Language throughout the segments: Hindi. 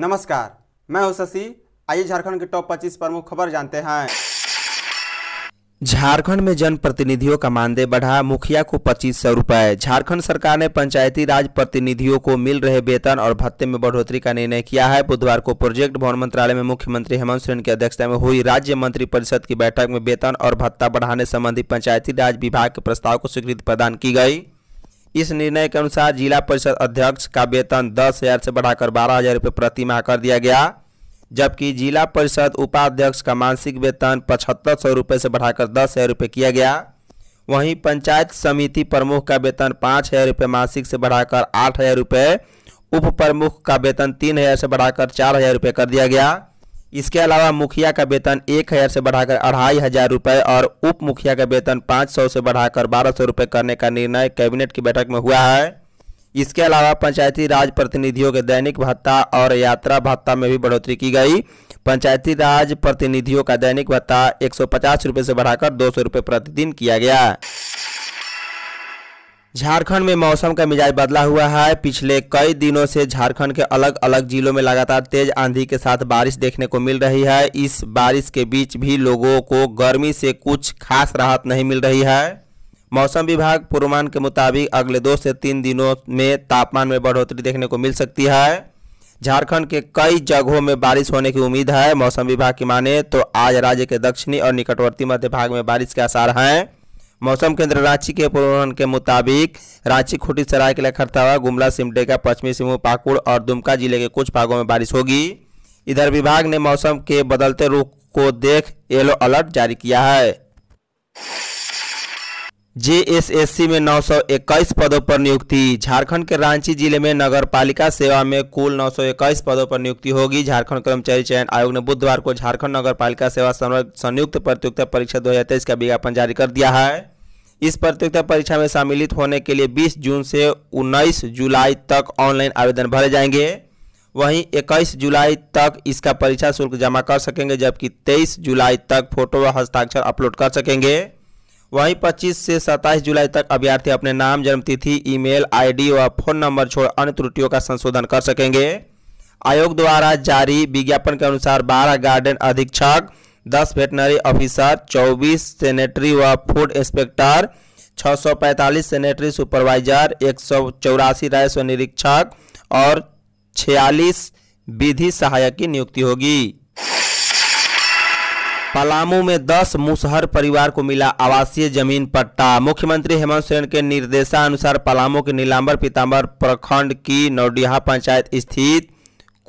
नमस्कार मैं हूं शशि आइए झारखंड के टॉप 25 प्रमुख खबर जानते हैं झारखंड में जनप्रतिनिधियों का मानदेय बढ़ा मुखिया को पच्चीस सौ रूपये झारखंड सरकार ने पंचायती राज प्रतिनिधियों को मिल रहे वेतन और भत्ते में बढ़ोतरी का निर्णय किया है बुधवार को प्रोजेक्ट भवन मंत्रालय में मुख्यमंत्री हेमंत सोरेन की अध्यक्षता में हुई राज्य मंत्री परिषद की बैठक में वेतन और भत्ता बढ़ाने संबंधी पंचायती राज विभाग के प्रस्ताव को स्वीकृति प्रदान की गई इस निर्णय के अनुसार जिला परिषद अध्यक्ष का वेतन दस हज़ार से बढ़ाकर बारह हज़ार रुपये प्रति माह कर दिया गया जबकि जिला परिषद उपाध्यक्ष का मासिक वेतन पचहत्तर सौ रुपये से बढ़ाकर दस हज़ार रुपये किया गया वहीं पंचायत समिति प्रमुख का वेतन पाँच हज़ार रुपये मासिक से बढ़ाकर आठ हज़ार रुपये उप प्रमुख का वेतन तीन हज़ार से बढ़ाकर चार हज़ार रुपये कर दिया गया इसके अलावा मुखिया का वेतन एक हज़ार से बढ़ाकर अढ़ाई हज़ार रुपये और उप मुखिया का वेतन पाँच सौ से बढ़ाकर बारह सौ रुपये करने का निर्णय कैबिनेट की बैठक में हुआ है इसके अलावा पंचायती राज प्रतिनिधियों के दैनिक भत्ता और यात्रा भत्ता में भी बढ़ोतरी की गई पंचायती राज प्रतिनिधियों का दैनिक भत्ता एक सौ से बढ़ाकर दो सौ प्रतिदिन किया गया झारखंड में मौसम का मिजाज बदला हुआ है पिछले कई दिनों से झारखंड के अलग अलग जिलों में लगातार तेज आंधी के साथ बारिश देखने को मिल रही है इस बारिश के बीच भी लोगों को गर्मी से कुछ खास राहत नहीं मिल रही है मौसम विभाग पूर्वानुमान के मुताबिक अगले दो से तीन दिनों में तापमान में बढ़ोतरी देखने को मिल सकती है झारखंड के कई जगहों में बारिश होने की उम्मीद है मौसम विभाग की माने तो आज राज्य के दक्षिणी और निकटवर्ती मध्य भाग में बारिश के आसार हैं मौसम केंद्र रांची के पूर्वानुमान के मुताबिक रांची खूटी लिए खरतावा गुमला सिमडेगा पश्चिमी सिंहभूम पाकुड़ और दुमका जिले के कुछ भागों में बारिश होगी इधर विभाग ने मौसम के बदलते रुख को देख येलो अलर्ट जारी किया है जेएसएससी में 921 पदों पर नियुक्ति झारखंड के रांची जिले में नगर पालिका सेवा में कुल 921 पदों पर नियुक्ति होगी झारखंड कर्मचारी चयन आयोग ने बुधवार को झारखंड नगर पालिका सेवा संयुक्त प्रतियोगिता परीक्षा 2023 का विज्ञापन जारी कर दिया है इस प्रतियोगिता परीक्षा में सम्मिलित होने के लिए 20 जून से 19 जुलाई तक ऑनलाइन आवेदन भरे जाएंगे वहीं 21 जुलाई तक इसका परीक्षा शुल्क जमा कर सकेंगे जबकि 23 जुलाई तक फोटो व हस्ताक्षर अपलोड कर सकेंगे वहीं 25 से 27 जुलाई तक अभ्यर्थी अपने नाम जन्मतिथि ईमेल आईडी व फोन नंबर छोड़ अन्य त्रुटियों का संशोधन कर सकेंगे आयोग द्वारा जारी विज्ञापन के अनुसार 12 गार्डन अधीक्षक 10 वेटनरी ऑफिसर 24 सेनेटरी व फूड इंस्पेक्टर 645 सेनेटरी सुपरवाइजर एक सौ चौरासी राजस्व निरीक्षक और छियालीस विधि सहायक की नियुक्ति होगी पलामू में दस मुसहर परिवार को मिला आवासीय जमीन पट्टा मुख्यमंत्री हेमंत सोरेन के निर्देशानुसार पलामू के नीलाम्बर पीताम्बर प्रखंड की नौडिहा पंचायत स्थित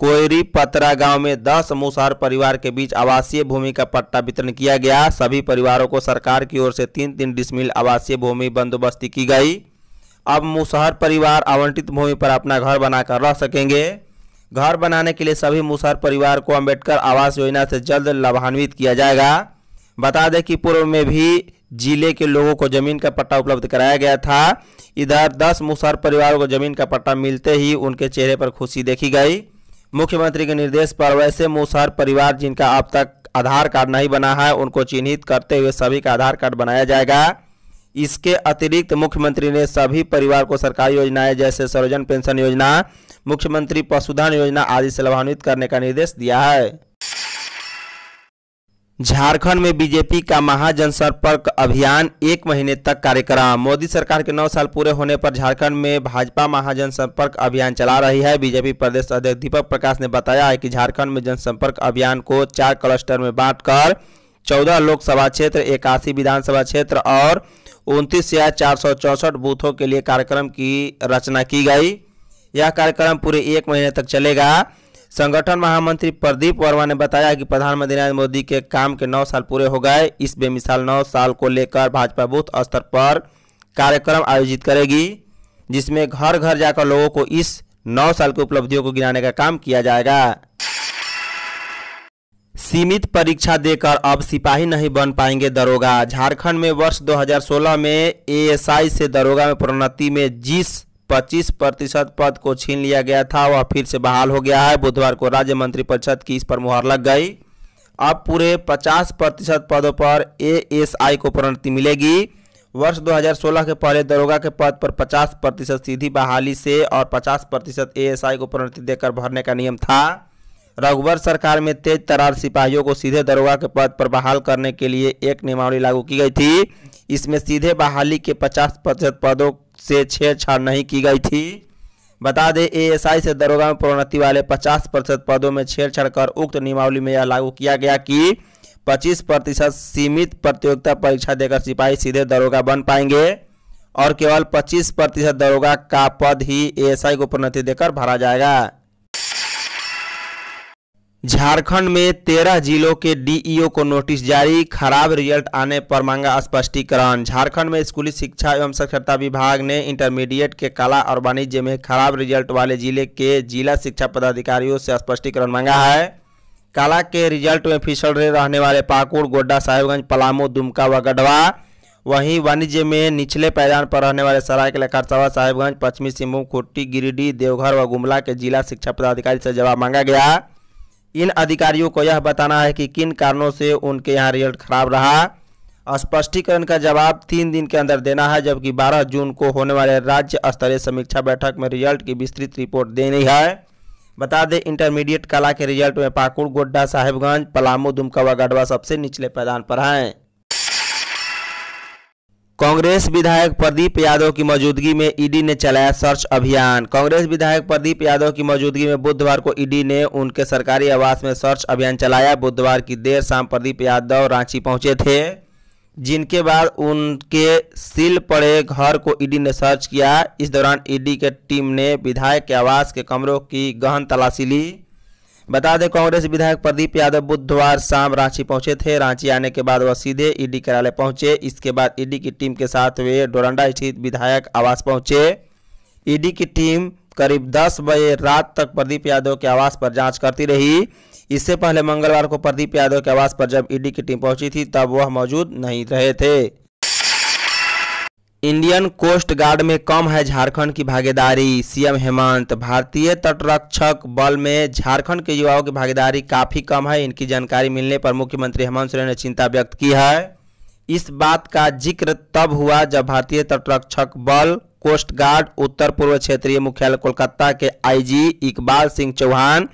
कोयरी पतरा गांव में दस मुसहर परिवार के बीच आवासीय भूमि का पट्टा वितरण किया गया सभी परिवारों को सरकार की ओर से तीन तीन डिसमिल आवासीय भूमि बंदोबस्ती की गई अब मुसहर परिवार आवंटित भूमि पर अपना घर बनाकर रह सकेंगे घर बनाने के लिए सभी मुसहर परिवार को अंबेडकर आवास योजना से जल्द लाभान्वित किया जाएगा बता दें कि पूर्व में भी जिले के लोगों को जमीन का पट्टा उपलब्ध कराया गया था इधर दस मुसहर परिवारों को जमीन का पट्टा मिलते ही उनके चेहरे पर खुशी देखी गई मुख्यमंत्री के निर्देश पर वैसे मुसहर परिवार जिनका अब तक आधार कार्ड नहीं बना है उनको चिन्हित करते हुए सभी का आधार कार्ड बनाया जाएगा इसके अतिरिक्त मुख्यमंत्री ने सभी परिवार को सरकारी योजनाएं जैसे सरोजन पेंशन योजना मुख्यमंत्री पशुधन योजना आदि से लाभान्वित करने का निर्देश दिया है झारखंड में बीजेपी का महाजनसंपर्क अभियान एक महीने तक कार्यक्रम मोदी सरकार के नौ साल पूरे होने पर झारखंड में भाजपा महाजनसंपर्क अभियान चला रही है बीजेपी प्रदेश अध्यक्ष दीपक प्रकाश ने बताया है कि झारखंड में जनसंपर्क अभियान को चार क्लस्टर में बांटकर चौदह लोकसभा क्षेत्र इक्यासी विधानसभा क्षेत्र और उनतीस या चार सौ बूथों के लिए कार्यक्रम की रचना की गई यह कार्यक्रम पूरे एक महीने तक चलेगा संगठन महामंत्री प्रदीप वर्मा ने बताया कि प्रधानमंत्री नरेंद्र मोदी के काम के नौ साल पूरे हो गए इस बेमिसाल नौ साल को लेकर भाजपा बूथ स्तर पर कार्यक्रम आयोजित करेगी जिसमें घर घर जाकर लोगों को इस नौ साल की उपलब्धियों को गिनाने का काम किया जाएगा सीमित परीक्षा देकर अब सिपाही नहीं बन पाएंगे दरोगा झारखंड में वर्ष 2016 में एएसआई से दरोगा में प्रोन्नति में जिस 25 प्रतिशत पद को छीन लिया गया था वह फिर से बहाल हो गया है बुधवार को राज्य मंत्रिपरिषद की इस पर मुहर लग गई अब पूरे 50 प्रतिशत पदों पर एएसआई को प्रोन्नति मिलेगी वर्ष 2016 के पहले दरोगा के पद पर 50 प्रतिशत सीधी बहाली से और 50 प्रतिशत एएसआई को प्रोन्नति देकर भरने का नियम था रघुवर सरकार में तेज तरार सिपाहियों को सीधे दरोगा के पद पर बहाल करने के लिए एक नियमावली लागू की गई थी इसमें सीधे बहाली के 50 प्रतिशत पदों से छेड़छाड़ नहीं की गई थी बता दें एएसआई से दरोगा में प्रोन्नति वाले 50 प्रतिशत पदों में छेड़छाड़ कर उक्त नियमावली में यह लागू किया गया कि 25 प्रतिशत सीमित प्रतियोगिता परीक्षा देकर सिपाही सीधे दरोगा बन पाएंगे और केवल पच्चीस प्रतिशत दरोगा का पद ही आई को प्रोन्नति देकर भरा जाएगा झारखंड में तेरह जिलों के डीईओ e को नोटिस जारी खराब रिजल्ट आने पर मांगा स्पष्टीकरण झारखंड में स्कूली शिक्षा एवं साक्षरता विभाग ने इंटरमीडिएट के कला और वाणिज्य में खराब रिजल्ट वाले जिले के जिला शिक्षा पदाधिकारियों से स्पष्टीकरण मांगा है कला के रिजल्ट में फिसल रहने वाले पाकुड़ गोड्डा साहेबगंज पलामू दुमका व गढ़वा वहीं वाणिज्य में निचले पैदान पर रहने वाले सरायकेला खरसावा साहेबगंज पश्चिमी सिंहभूम खुट्टी गिरिडीह देवघर व गुमला के जिला शिक्षा पदाधिकारी से जवाब मांगा गया इन अधिकारियों को यह बताना है कि किन कारणों से उनके यहाँ रिजल्ट खराब रहा स्पष्टीकरण का जवाब तीन दिन के अंदर देना है जबकि 12 जून को होने वाले राज्य स्तरीय समीक्षा बैठक में रिजल्ट की विस्तृत रिपोर्ट देनी है बता दें इंटरमीडिएट कला के रिजल्ट में पाकुड़ गोड्डा साहेबगंज पलामू दुमका व गढ़वा सबसे निचले पैदान पर हैं कांग्रेस विधायक प्रदीप यादव की मौजूदगी में ईडी ने चलाया सर्च अभियान कांग्रेस विधायक प्रदीप यादव की मौजूदगी में बुधवार को ईडी ने उनके सरकारी आवास में सर्च अभियान चलाया बुधवार की देर शाम प्रदीप यादव रांची पहुंचे थे जिनके बाद उनके सील पड़े घर को ईडी ने सर्च किया इस दौरान ईडी के टीम ने विधायक के आवास के कमरों की गहन तलाशी ली बता दें कांग्रेस विधायक प्रदीप यादव बुधवार शाम रांची पहुंचे थे रांची आने के बाद वह सीधे ईडी कार्यालय पहुंचे इसके बाद ईडी की टीम के साथ वे डोरंडा स्थित विधायक आवास पहुंचे ईडी की टीम करीब 10 बजे रात तक प्रदीप यादव के आवास पर जांच करती रही इससे पहले मंगलवार को प्रदीप यादव के आवास पर जब ईडी की टीम पहुंची थी तब वह मौजूद नहीं रहे थे इंडियन कोस्ट गार्ड में कम है झारखंड की भागीदारी सीएम हेमंत भारतीय तटरक्षक बल में झारखंड के युवाओं की भागीदारी काफ़ी कम है इनकी जानकारी मिलने पर मुख्यमंत्री हेमंत सोरेन ने चिंता व्यक्त की है इस बात का जिक्र तब हुआ जब भारतीय तटरक्षक बल कोस्ट गार्ड उत्तर पूर्व क्षेत्रीय मुख्यालय कोलकाता के आईजी इकबाल सिंह चौहान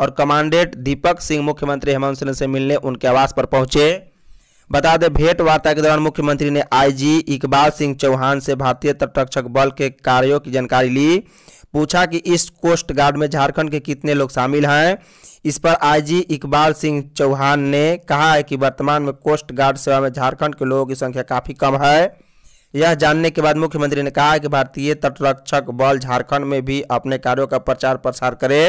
और कमांडेंट दीपक सिंह मुख्यमंत्री हेमंत सोरेन से मिलने उनके आवास पर पहुंचे बता दें भेंट वार्ता के दौरान मुख्यमंत्री ने आईजी इकबाल सिंह चौहान से भारतीय तटरक्षक बल के कार्यों की जानकारी ली पूछा कि इस कोस्ट गार्ड में झारखंड के कितने लोग शामिल हैं इस पर आईजी इकबाल सिंह चौहान ने कहा है कि वर्तमान में कोस्ट गार्ड सेवा में झारखंड के लोगों की संख्या काफ़ी कम है यह जानने के बाद मुख्यमंत्री ने कहा कि भारतीय तटरक्षक बल झारखंड में भी अपने कार्यों का प्रचार प्रसार करे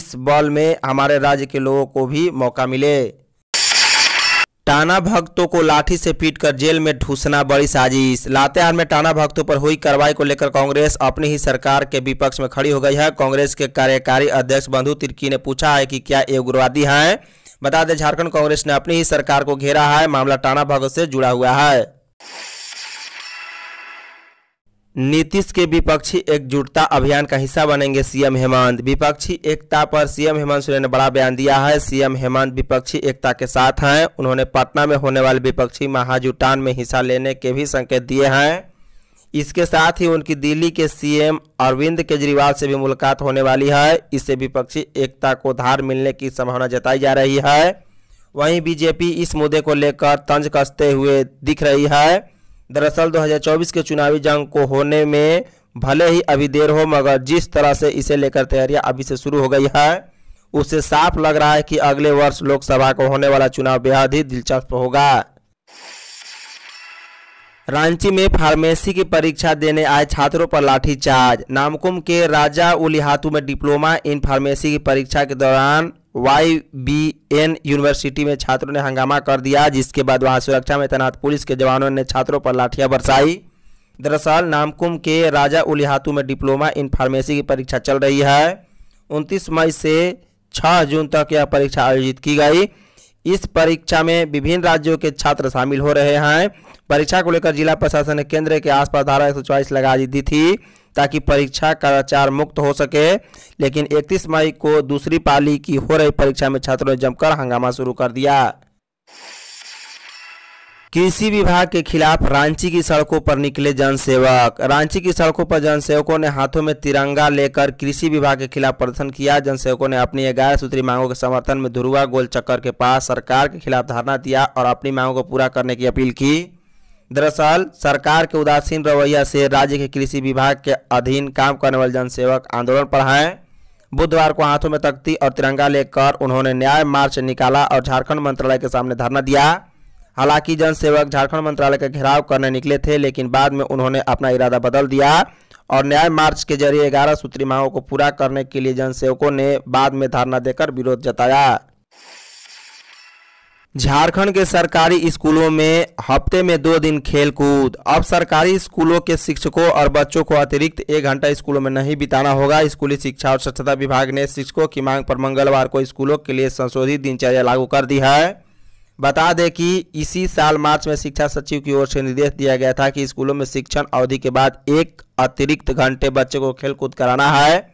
इस बल में हमारे राज्य के लोगों को भी मौका मिले टाना भक्तों को लाठी से पीटकर जेल में ढूंसना बड़ी साजिश लातेहार में टाना भक्तों पर हुई कार्रवाई को लेकर कांग्रेस अपनी ही सरकार के विपक्ष में खड़ी हो गई है कांग्रेस के कार्यकारी अध्यक्ष बंधु तिर्की ने पूछा है कि क्या ये उग्रवादी हैं बता दें झारखंड कांग्रेस ने अपनी ही सरकार को घेरा है मामला टाना भगत से जुड़ा हुआ है नीतीश के विपक्षी एकजुटता अभियान का हिस्सा बनेंगे सीएम हेमंत विपक्षी एकता पर सीएम हेमंत सोरेन ने बड़ा बयान दिया है सीएम हेमंत विपक्षी एकता के साथ हैं उन्होंने पटना में होने वाले विपक्षी महाजुटान में हिस्सा लेने के भी संकेत दिए हैं इसके साथ ही उनकी दिल्ली के सीएम अरविंद केजरीवाल से भी मुलाकात होने वाली है इससे विपक्षी एकता को धार मिलने की संभावना जताई जा रही है वहीं बीजेपी इस मुद्दे को लेकर तंज कसते हुए दिख रही है दरअसल 2024 के चुनावी जंग को होने में भले ही अभी देर हो मगर जिस तरह से इसे लेकर तैयारियां अभी से शुरू हो गई है उससे साफ लग रहा है कि अगले वर्ष लोकसभा को होने वाला चुनाव बेहद ही दिलचस्प होगा रांची में फार्मेसी की परीक्षा देने आए छात्रों पर लाठीचार्ज नामकुम के राजा उलिहातू में डिप्लोमा इन फार्मेसी की परीक्षा के दौरान वाई बी एन यूनिवर्सिटी में छात्रों ने हंगामा कर दिया जिसके बाद वहां सुरक्षा में तैनात पुलिस के जवानों ने छात्रों पर लाठियां बरसाई दरअसल नामकुम के राजा उलिहातू में डिप्लोमा इन फार्मेसी की परीक्षा चल रही है उनतीस मई से 6 जून तक यह परीक्षा आयोजित की गई इस परीक्षा में विभिन्न राज्यों के छात्र शामिल हो रहे हैं परीक्षा को लेकर जिला प्रशासन ने केंद्र के आसपास धारा एक लगा दी थी ताकि परीक्षा कदाचार मुक्त हो सके लेकिन 31 मई को दूसरी पाली की हो रही परीक्षा में छात्रों ने जमकर हंगामा शुरू कर दिया कृषि विभाग के खिलाफ रांची की सड़कों पर निकले जनसेवक रांची की सड़कों पर जनसेवकों ने हाथों में तिरंगा लेकर कृषि विभाग के खिलाफ प्रदर्शन किया जनसेवकों ने अपनी ग्यारह सूत्री मांगों के समर्थन में धुरुआ गोल चक्कर के पास सरकार के खिलाफ धरना दिया और अपनी मांगों को पूरा करने की अपील की दरअसल सरकार के उदासीन रवैया से राज्य के कृषि विभाग के अधीन काम करने वाले जनसेवक आंदोलन पर हैं बुधवार को हाथों में तख्ती और तिरंगा लेकर उन्होंने न्याय मार्च निकाला और झारखंड मंत्रालय के सामने धरना दिया हालांकि जनसेवक झारखंड मंत्रालय का घेराव करने निकले थे लेकिन बाद में उन्होंने अपना इरादा बदल दिया और न्याय मार्च के जरिए ग्यारह सूत्री मांगों को पूरा करने के लिए जनसेवकों ने बाद में धरना देकर विरोध जताया झारखंड के सरकारी स्कूलों में हफ्ते में दो दिन खेलकूद अब सरकारी स्कूलों के शिक्षकों और बच्चों को अतिरिक्त एक घंटा स्कूलों में नहीं बिताना होगा स्कूली शिक्षा और स्वच्छता विभाग ने शिक्षकों की मांग पर मंगलवार को स्कूलों के लिए संशोधित दिनचर्या लागू कर दी है बता दें कि इसी साल मार्च में शिक्षा सचिव की ओर से निर्देश दिया गया था कि स्कूलों में शिक्षण अवधि के बाद एक अतिरिक्त घंटे बच्चे को खेलकूद कराना है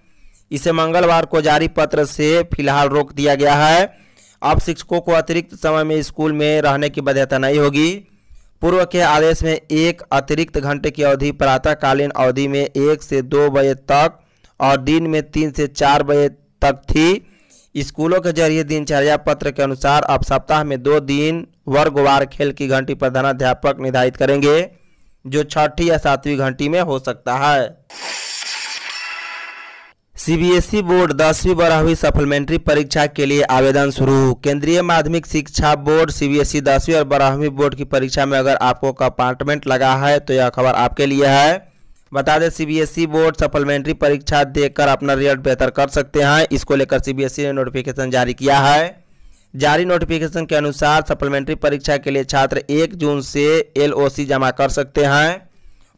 इसे मंगलवार को जारी पत्र से फिलहाल रोक दिया गया है अब शिक्षकों को अतिरिक्त समय में स्कूल में रहने की बाध्यता नहीं होगी पूर्व के आदेश में एक अतिरिक्त घंटे की अवधि प्रातःकालीन अवधि में एक से दो बजे तक और दिन में तीन से चार बजे तक थी स्कूलों के जरिए दिनचर्या पत्र के अनुसार अब सप्ताह में दो दिन वर्गवार खेल की घंटी प्रधानाध्यापक निर्धारित करेंगे जो छठी या सातवीं घंटी में हो सकता है सीबीएसई बोर्ड दसवीं बारहवीं सप्लीमेंट्री परीक्षा के लिए आवेदन शुरू केंद्रीय माध्यमिक शिक्षा बोर्ड सीबीएसई दसवीं और बारहवीं बोर्ड की परीक्षा में अगर आपको कंपार्टमेंट लगा है तो यह खबर आपके लिए है बता दें सीबीएसई बोर्ड सप्लीमेंट्री परीक्षा देकर अपना रिजल्ट बेहतर कर सकते हैं इसको लेकर सीबीएसई ने नोटिफिकेशन जारी किया है जारी नोटिफिकेशन के अनुसार सप्लीमेंट्री परीक्षा के लिए छात्र एक जून से एल जमा कर सकते हैं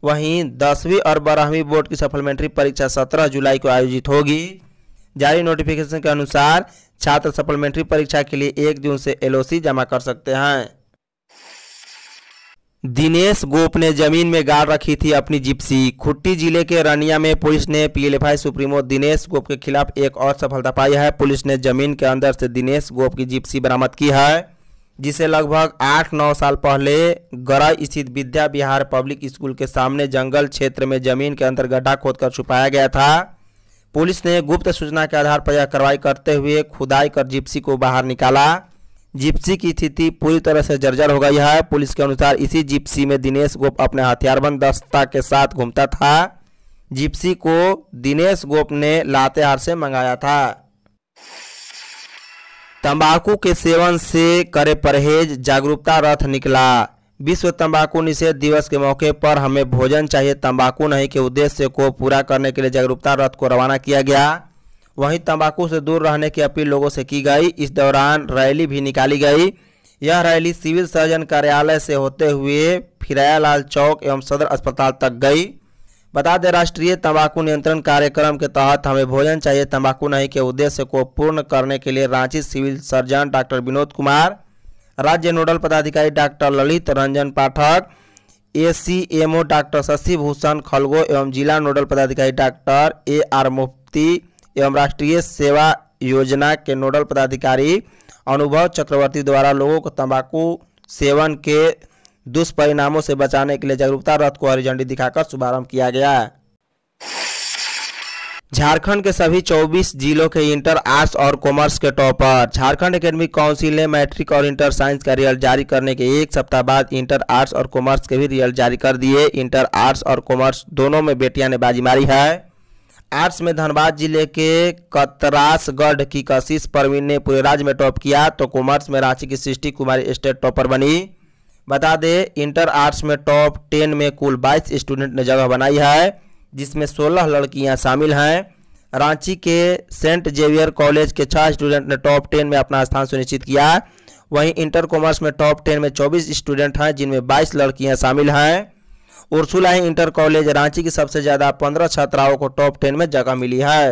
वहीं दसवीं और बारहवीं बोर्ड की सप्लीमेंट्री परीक्षा सत्रह जुलाई को आयोजित होगी जारी नोटिफिकेशन के अनुसार छात्र सप्लीमेंट्री परीक्षा के लिए एक जून से एलओसी जमा कर सकते हैं दिनेश गोप ने जमीन में गाड़ रखी थी अपनी जिप्सी खुट्टी जिले के रनिया में पुलिस ने पीएलएफआई सुप्रीमो दिनेश गोप के खिलाफ एक और सफलता पाई है पुलिस ने जमीन के अंदर से दिनेश गोप की जिप्सी बरामद की है जिसे लगभग आठ नौ साल पहले गरा स्थित विद्या विहार पब्लिक स्कूल के सामने जंगल क्षेत्र में जमीन के अंदर गड्ढा खोदकर छुपाया गया था पुलिस ने गुप्त सूचना के आधार पर यह कार्रवाई करते हुए खुदाई कर जिप्सी को बाहर निकाला जिप्सी की स्थिति पूरी तरह से जर्जर हो गई है पुलिस के अनुसार इसी जिप्सी में दिनेश गोप अपने हथियारबंद दस्ता के साथ घूमता था जिप्सी को दिनेश गोप ने लातेहार से मंगाया था तंबाकू के सेवन से करे परहेज जागरूकता रथ निकला विश्व तंबाकू निषेध दिवस के मौके पर हमें भोजन चाहिए तंबाकू नहीं के उद्देश्य को पूरा करने के लिए जागरूकता रथ को रवाना किया गया वहीं तंबाकू से दूर रहने की अपील लोगों से की गई इस दौरान रैली भी निकाली गई यह रैली सिविल सर्जन कार्यालय से होते हुए फिराया लाल चौक एवं सदर अस्पताल तक गई बता दें राष्ट्रीय तंबाकू नियंत्रण कार्यक्रम के तहत हमें भोजन चाहिए तंबाकू नहीं के उद्देश्य को पूर्ण करने के लिए Ranchi civil surgeon doctor Vinod Kumar राज्य नोडल पदाधिकारी doctor Lalit Ranjan Pathak ACMO doctor Shashi Bhushan खलगो एवं जिला नोडल पदाधिकारी डॉक्टर ए आर मुफ्ती एवं राष्ट्रीय सेवा योजना के नोडल पदाधिकारी अनुभव चक्रवर्ती द्वारा लोगों को तंबाकू सेवन के दुष्परिणामों से बचाने के लिए जागरूकता रथ को हरी झंडी दिखाकर शुभारंभ किया गया झारखंड के सभी 24 जिलों के इंटर आर्ट्स और कॉमर्स के टॉपर झारखंड एकेडमिक काउंसिल ने मैट्रिक और इंटर साइंस का रिजल्ट जारी करने के एक सप्ताह बाद इंटर आर्ट्स और कॉमर्स के भी रिजल्ट जारी कर दिए इंटर आर्ट्स और कॉमर्स दोनों में बेटियां ने बाजी मारी है आर्ट्स में धनबाद जिले के कतरासगढ़ की कशिश परवीन ने पूरे राज्य में टॉप किया तो कॉमर्स में रांची की सृष्टि कुमारी स्टेट टॉपर बनी बता दें इंटर आर्ट्स में टॉप टेन में कुल बाईस स्टूडेंट ने जगह बनाई है जिसमें सोलह लड़कियां शामिल हैं रांची के सेंट जेवियर कॉलेज के छः स्टूडेंट ने टॉप टेन में अपना स्थान सुनिश्चित किया वहीं इंटर कॉमर्स में टॉप टेन में चौबीस स्टूडेंट हैं जिनमें बाईस लड़कियाँ शामिल हैं उर्सुलाई ही इंटर कॉलेज रांची की सबसे ज़्यादा पंद्रह छात्राओं को टॉप टेन में जगह मिली है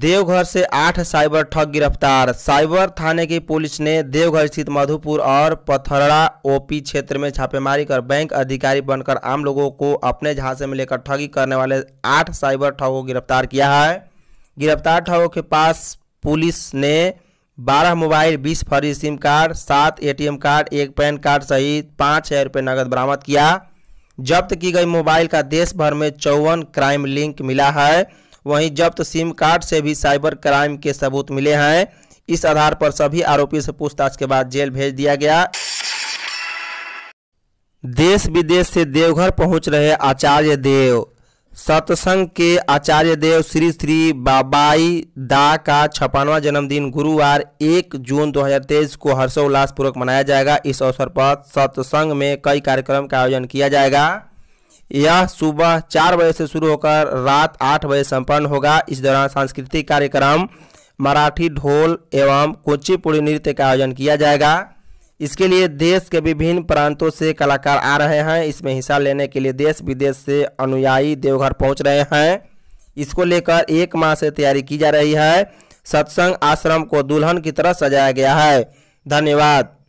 देवघर से आठ साइबर ठग गिरफ्तार साइबर थाने की पुलिस ने देवघर स्थित मधुपुर और पथरड़ा ओपी क्षेत्र में छापेमारी कर बैंक अधिकारी बनकर आम लोगों को अपने झांसे में लेकर ठगी करने वाले आठ साइबर ठग को गिरफ्तार किया है गिरफ्तार ठगों के पास पुलिस ने बारह मोबाइल बीस फर्जी सिम कार्ड सात एटीएम कार्ड एक पैन कार्ड सहित पाँच हज़ार रुपये नकद बरामद किया जब्त की गई मोबाइल का देश भर में चौवन क्राइम लिंक मिला है वहीं जब्त सिम कार्ड से भी साइबर क्राइम के सबूत मिले हैं इस आधार पर सभी आरोपियों से पूछताछ के बाद जेल भेज दिया गया देश विदेश से देवघर पहुंच रहे आचार्य देव सत्संग के आचार्य देव श्री श्री बाबाई दा का छप्पनवा जन्मदिन गुरुवार 1 जून 2023 को हर्षोल्लासपूर्वक मनाया जाएगा इस अवसर पर सत्संग में कई कार्यक्रम का आयोजन किया जाएगा यह सुबह चार बजे से शुरू होकर रात आठ बजे संपन्न होगा इस दौरान सांस्कृतिक कार्यक्रम मराठी ढोल एवं कोचिपुड़ी नृत्य का आयोजन किया जाएगा इसके लिए देश के विभिन्न प्रांतों से कलाकार आ रहे हैं इसमें हिस्सा लेने के लिए देश विदेश से अनुयायी देवघर पहुंच रहे हैं इसको लेकर एक माह से तैयारी की जा रही है सत्संग आश्रम को दुल्हन की तरह सजाया गया है धन्यवाद